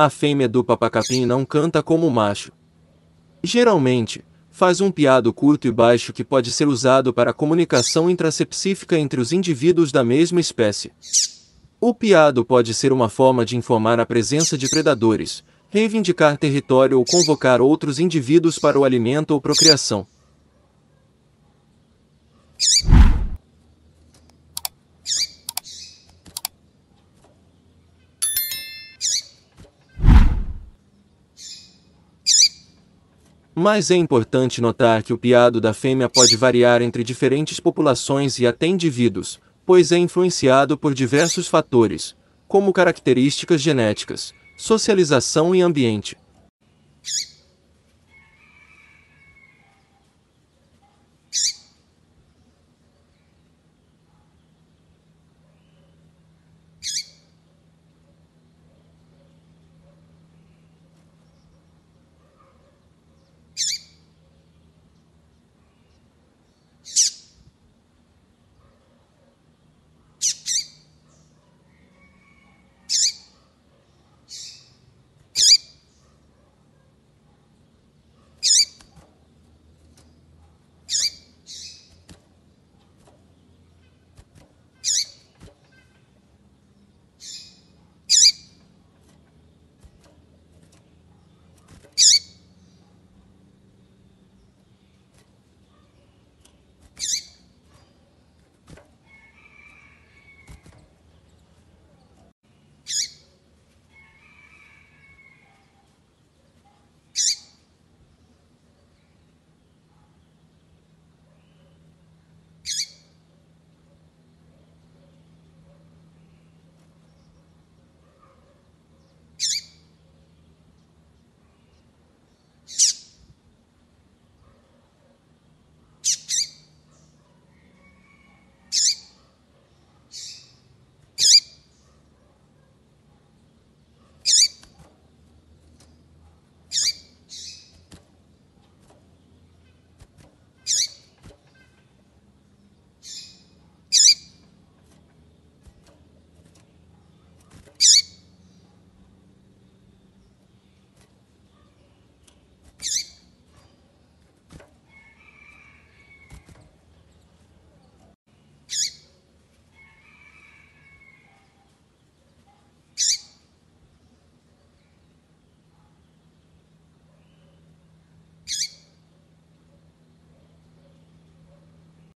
A fêmea do papacapim não canta como o macho. Geralmente, faz um piado curto e baixo que pode ser usado para comunicação intrasepsífica entre os indivíduos da mesma espécie. O piado pode ser uma forma de informar a presença de predadores, reivindicar território ou convocar outros indivíduos para o alimento ou procriação. Mas é importante notar que o piado da fêmea pode variar entre diferentes populações e até indivíduos, pois é influenciado por diversos fatores, como características genéticas, socialização e ambiente.